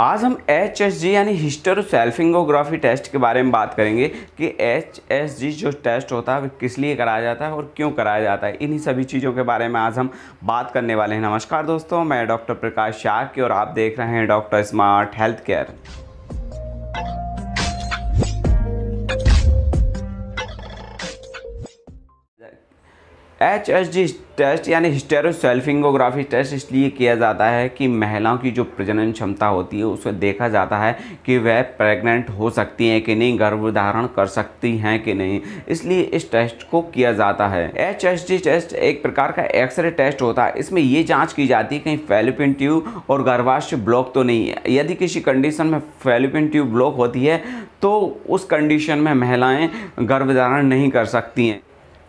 आज हम H S G यानी हिस्टरोसेल्फिंगोग्राफी टेस्ट के बारे में बात करेंगे कि एच एस जी जो टेस्ट होता है वो किस लिए कराया जाता है और क्यों कराया जाता है इन्हीं सभी चीज़ों के बारे में आज हम बात करने वाले हैं नमस्कार दोस्तों मैं डॉक्टर प्रकाश शाह की और आप देख रहे हैं doctor smart health care H H D test यानी हिस्टेरोसेल्फिंगोग्राफी टेस्ट इसलिए किया जाता है कि महिलाओं की जो प्रजनन क्षमता होती है उसे देखा जाता है कि वह प्रेग्नेंट हो सकती हैं कि नहीं गर्भधारण कर सकती हैं कि नहीं इसलिए इस टेस्ट को किया जाता है एच एच डी टेस्ट एक प्रकार का एक्सरे टेस्ट होता है इसमें ये जाँच की जाती है कहीं फेलिपिन ट्यूब और गर्भाशय ब्लॉक तो नहीं है यदि किसी कंडीशन में फेलिपिन ट्यूब ब्लॉक होती है तो उस कंडीशन में महिलाएँ गर्भधारण नहीं कर सकती हैं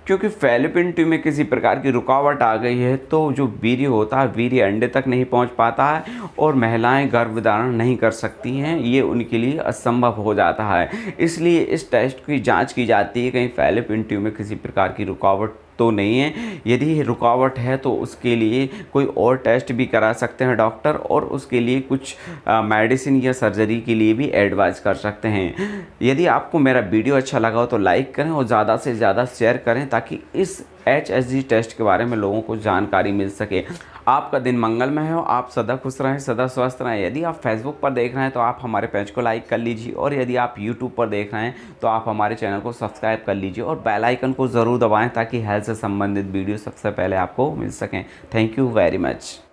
क्योंकि फेलिपिंटी में किसी प्रकार की रुकावट आ गई है तो जो वीर्य होता है वीर्य अंडे तक नहीं पहुंच पाता है और महिलाएं गर्भ धारण नहीं कर सकती हैं ये उनके लिए असंभव हो जाता है इसलिए इस टेस्ट की जांच की जाती है कहीं फेलिपिंटी में किसी प्रकार की रुकावट तो नहीं है यदि रुकावट है तो उसके लिए कोई और टेस्ट भी करा सकते हैं डॉक्टर और उसके लिए कुछ मेडिसिन या सर्जरी के लिए भी एडवाइज़ कर सकते हैं यदि आपको मेरा वीडियो अच्छा लगा हो तो लाइक करें और ज़्यादा से ज़्यादा शेयर करें ताकि इस एच एस जी टेस्ट के बारे में लोगों को जानकारी मिल सके आपका दिन मंगलमय हो आप सदा खुश रहें सदा स्वस्थ रहें यदि आप फेसबुक पर देख रहे हैं तो आप हमारे पेज को लाइक कर लीजिए और यदि आप यूट्यूब पर देख रहे हैं तो आप हमारे चैनल को सब्सक्राइब कर लीजिए और बेल आइकन को ज़रूर दबाएं ताकि हेल्थ से संबंधित वीडियो सबसे पहले आपको मिल सकें थैंक यू वेरी मच